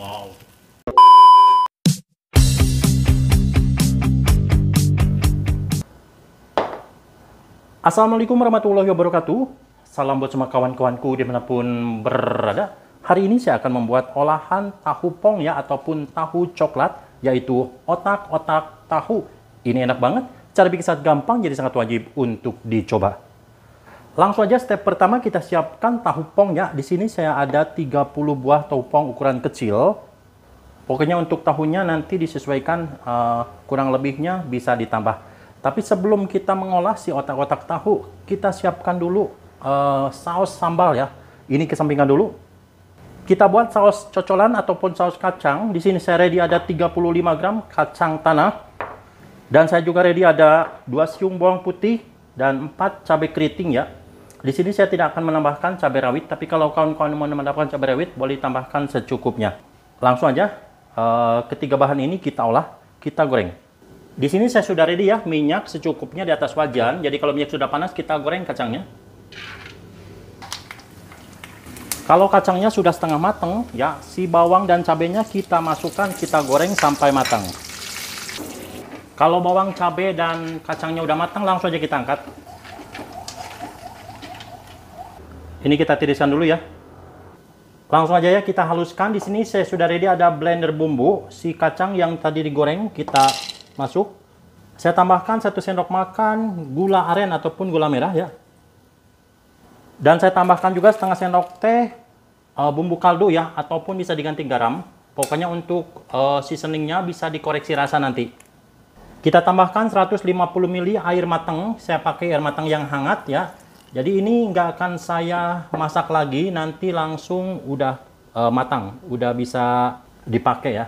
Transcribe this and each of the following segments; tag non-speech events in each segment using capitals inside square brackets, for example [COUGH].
Wow. Assalamualaikum warahmatullahi wabarakatuh. Salam buat semua kawan-kawanku dimanapun berada. Hari ini saya akan membuat olahan tahu pong ya ataupun tahu coklat yaitu otak-otak tahu. Ini enak banget. Cara bikin sangat gampang jadi sangat wajib untuk dicoba. Langsung aja step pertama kita siapkan tahu pong ya. Di sini saya ada 30 buah tahu pong ukuran kecil. Pokoknya untuk tahunya nanti disesuaikan uh, kurang lebihnya bisa ditambah. Tapi sebelum kita mengolah si otak-otak tahu, kita siapkan dulu uh, saus sambal ya. Ini kesampingan dulu. Kita buat saus cocolan ataupun saus kacang. Di sini saya ready ada 35 gram kacang tanah. Dan saya juga ready ada 2 siung bawang putih dan 4 cabai keriting ya di sini saya tidak akan menambahkan cabai rawit, tapi kalau kawan-kawan mau menambahkan cabai rawit, boleh tambahkan secukupnya. Langsung aja, uh, ketiga bahan ini kita olah, kita goreng. Di sini saya sudah ready ya, minyak secukupnya di atas wajan. Jadi kalau minyak sudah panas, kita goreng kacangnya. Kalau kacangnya sudah setengah matang, ya si bawang dan cabenya kita masukkan, kita goreng sampai matang. Kalau bawang, cabai, dan kacangnya udah matang, langsung aja kita angkat. Ini kita tiriskan dulu ya. Langsung aja ya kita haluskan. Di sini saya sudah ready ada blender bumbu. Si kacang yang tadi digoreng kita masuk. Saya tambahkan satu sendok makan gula aren ataupun gula merah ya. Dan saya tambahkan juga setengah sendok teh eh, bumbu kaldu ya ataupun bisa diganti garam. Pokoknya untuk eh, seasoningnya bisa dikoreksi rasa nanti. Kita tambahkan 150 ml air matang. Saya pakai air matang yang hangat ya. Jadi ini nggak akan saya masak lagi, nanti langsung udah e, matang, udah bisa dipakai ya.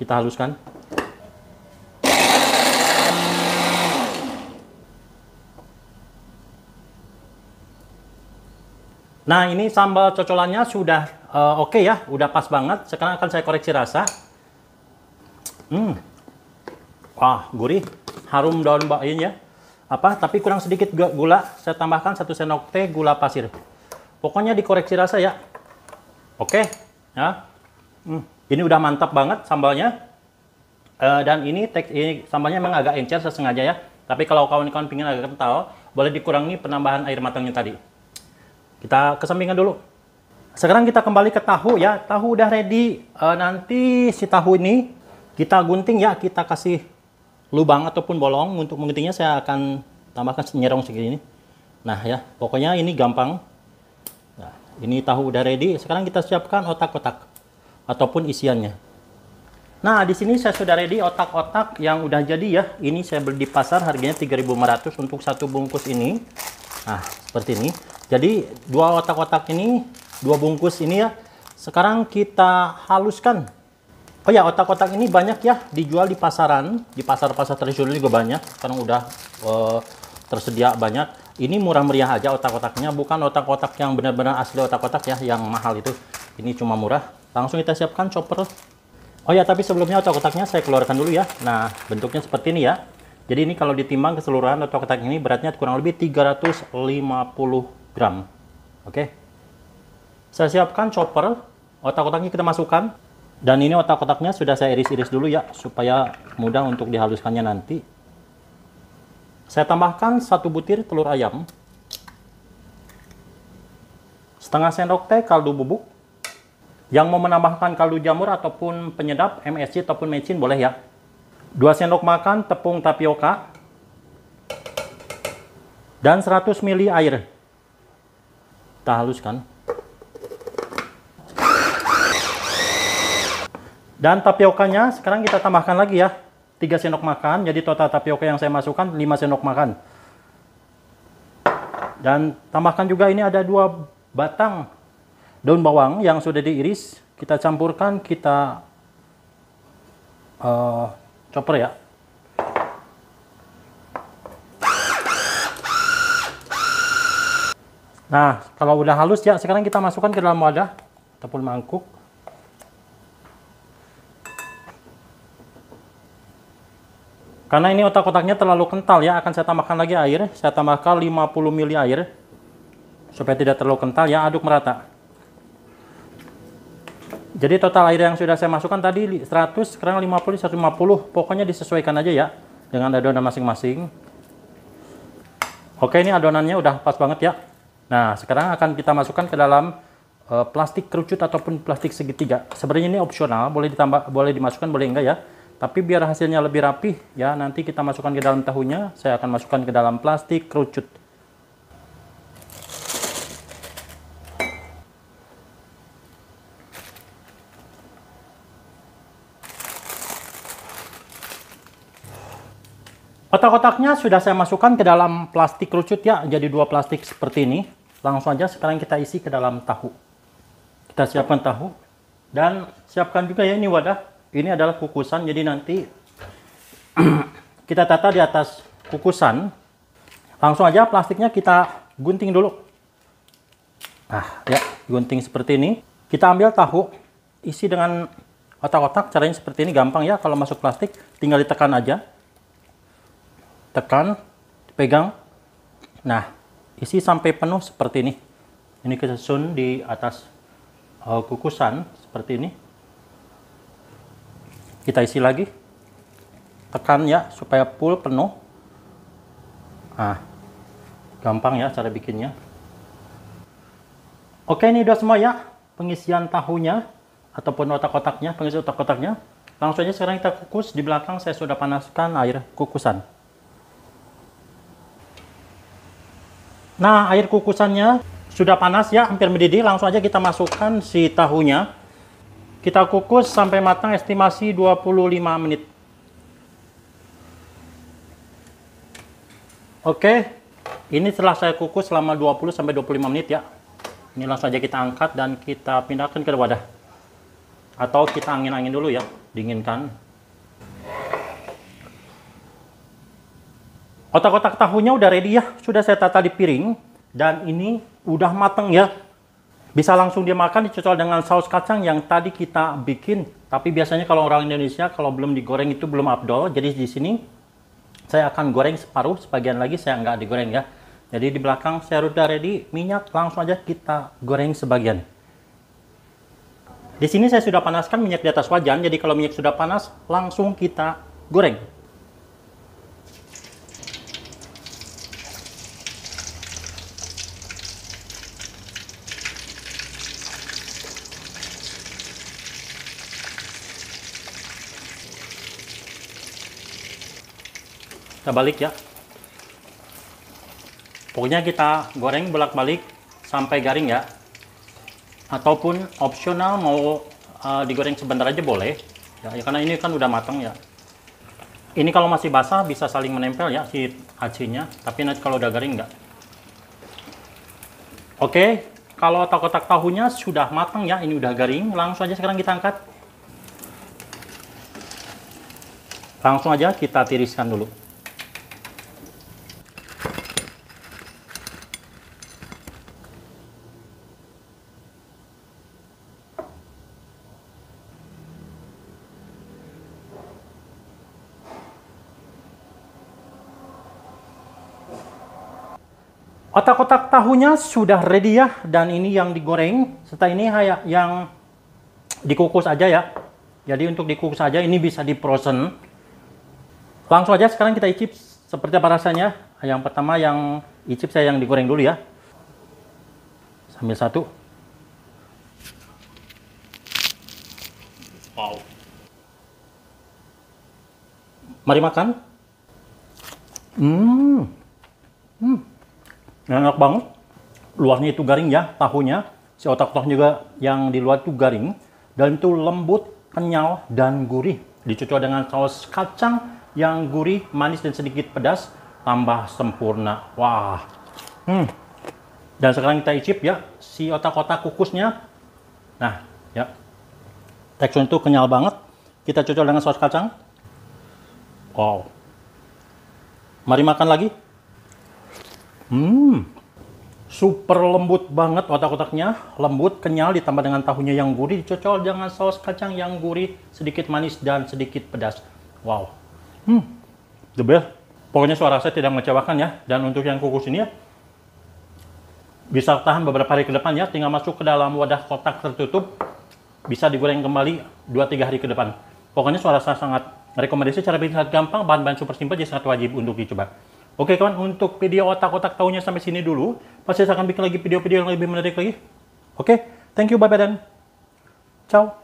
Kita haluskan. Nah ini sambal cocolannya sudah e, oke okay ya, udah pas banget. Sekarang akan saya koreksi rasa. Hmm, wah gurih, harum daun bakinya apa tapi kurang sedikit gula saya tambahkan satu sendok teh gula pasir pokoknya dikoreksi rasa ya oke ya hmm. ini udah mantap banget sambalnya uh, dan ini teks ini sambalnya memang agak encer saya sengaja ya tapi kalau kawan-kawan pingin agak kental boleh dikurangi penambahan air matangnya tadi kita kesampingkan dulu sekarang kita kembali ke tahu ya tahu udah ready uh, nanti si tahu ini kita gunting ya kita kasih lubang ataupun bolong untuk mengetinya saya akan tambahkan nyerong segini nah ya pokoknya ini gampang nah, ini tahu udah ready sekarang kita siapkan otak-otak ataupun isiannya nah di sini saya sudah ready otak-otak yang udah jadi ya ini saya beli di pasar harganya 3.500 untuk satu bungkus ini nah seperti ini jadi dua otak-otak ini dua bungkus ini ya sekarang kita haluskan Oh ya, otak-otak ini banyak ya dijual di pasaran, di pasar-pasar tradisional juga banyak. Sekarang udah uh, tersedia banyak. Ini murah meriah aja otak-otaknya, bukan otak-otak yang benar-benar asli otak-otak ya, yang mahal itu. Ini cuma murah. Langsung kita siapkan chopper. Oh ya, tapi sebelumnya otak-otaknya saya keluarkan dulu ya. Nah, bentuknya seperti ini ya. Jadi ini kalau ditimbang keseluruhan otak-otak ini beratnya kurang lebih 350 gram. Oke. Saya siapkan chopper. Otak-otaknya kita masukkan. Dan ini otak-otaknya sudah saya iris-iris dulu ya, supaya mudah untuk dihaluskannya nanti. Saya tambahkan satu butir telur ayam, setengah sendok teh kaldu bubuk. Yang mau menambahkan kaldu jamur ataupun penyedap MSG ataupun mecin boleh ya. 2 sendok makan tepung tapioka dan 100 ml air. Kita haluskan. Dan tapiokanya sekarang kita tambahkan lagi ya. 3 sendok makan, jadi total tapioka yang saya masukkan 5 sendok makan. Dan tambahkan juga ini ada dua batang daun bawang yang sudah diiris. Kita campurkan, kita uh, eh, chopper ya. Nah, kalau udah halus ya, sekarang kita masukkan ke dalam wadah ataupun mangkuk. Karena ini otak-otaknya terlalu kental ya, akan saya tambahkan lagi air. Saya tambahkan 50 ml air. Supaya tidak terlalu kental ya, aduk merata. Jadi total air yang sudah saya masukkan tadi 100, sekarang 50, 150. Pokoknya disesuaikan aja ya dengan adonan masing-masing. Oke, ini adonannya udah pas banget ya. Nah, sekarang akan kita masukkan ke dalam eh, plastik kerucut ataupun plastik segitiga. Sebenarnya ini opsional, boleh ditambah, boleh dimasukkan, boleh enggak ya. Tapi biar hasilnya lebih rapih, ya nanti kita masukkan ke dalam tahunya. Saya akan masukkan ke dalam plastik kerucut. Kotak-kotaknya sudah saya masukkan ke dalam plastik kerucut ya, jadi dua plastik seperti ini. Langsung aja sekarang kita isi ke dalam tahu. Kita siapkan tahu dan siapkan juga ya ini wadah ini adalah kukusan jadi nanti [CLEARS THROAT] kita tata di atas kukusan langsung aja plastiknya kita gunting dulu nah ya gunting seperti ini kita ambil tahu isi dengan otak-otak caranya seperti ini gampang ya kalau masuk plastik tinggal ditekan aja tekan pegang nah isi sampai penuh seperti ini ini kesusun di atas eh, kukusan seperti ini kita isi lagi tekan ya supaya full penuh ah gampang ya cara bikinnya oke ini udah semua ya pengisian tahunya ataupun otak-otaknya pengisi otak-otaknya langsung aja sekarang kita kukus di belakang saya sudah panaskan air kukusan nah air kukusannya sudah panas ya hampir mendidih langsung aja kita masukkan si tahunya kita kukus sampai matang estimasi 25 menit. Oke, ini setelah saya kukus selama 20 sampai 25 menit ya. Ini langsung saja kita angkat dan kita pindahkan ke wadah. Atau kita angin-angin dulu ya, dinginkan. Otak-otak tahunya udah ready ya, sudah saya tata di piring dan ini udah mateng ya. Bisa langsung dia makan dicocol dengan saus kacang yang tadi kita bikin. Tapi biasanya kalau orang Indonesia kalau belum digoreng itu belum abdol. Jadi di sini saya akan goreng separuh, sebagian lagi saya nggak digoreng ya. Jadi di belakang saya sudah ready, minyak langsung aja kita goreng sebagian. Di sini saya sudah panaskan minyak di atas wajan, jadi kalau minyak sudah panas langsung kita goreng. kita balik ya pokoknya kita goreng bolak-balik sampai garing ya ataupun opsional mau uh, digoreng sebentar aja boleh ya, ya karena ini kan udah matang ya ini kalau masih basah bisa saling menempel ya si acinya tapi nanti kalau udah garing nggak oke kalau otak kotak tahunya sudah matang ya ini udah garing langsung aja sekarang kita angkat langsung aja kita tiriskan dulu Otak-otak tahunya sudah ready ya, dan ini yang digoreng. serta ini ya, yang dikukus aja ya. Jadi untuk dikukus aja, ini bisa di frozen. Langsung aja sekarang kita icip seperti apa rasanya. Yang pertama yang icip saya yang digoreng dulu ya. Sambil satu. Wow. Mari makan. Hmm. Dan nah, enak banget. Luarnya itu garing ya, tahunya. Si otak-otak juga yang di luar itu garing. Dan itu lembut, kenyal, dan gurih. dicocol dengan saus kacang yang gurih, manis, dan sedikit pedas. Tambah sempurna. Wah. Hmm. Dan sekarang kita icip ya, si otak-otak kukusnya. Nah, ya. Teksturnya itu kenyal banget. Kita cocok dengan saus kacang. Wow. Mari makan lagi. Hmm, super lembut banget otak-otaknya, lembut, kenyal, ditambah dengan tahunya yang gurih, dicocol dengan saus kacang yang gurih, sedikit manis dan sedikit pedas. Wow, hmm, the best. Pokoknya suara saya tidak mengecewakan ya. Dan untuk yang kukus ini ya, bisa tahan beberapa hari ke depan ya. Tinggal masuk ke dalam wadah kotak tertutup, bisa digoreng kembali 2-3 hari ke depan. Pokoknya suara saya sangat rekomendasi cara bikin sangat gampang, bahan-bahan super simple jadi sangat wajib untuk dicoba. Oke kawan, untuk video otak-otak tahunya sampai sini dulu. Pasti saya akan bikin lagi video-video yang lebih menarik lagi. Oke, thank you, bye-bye dan ciao.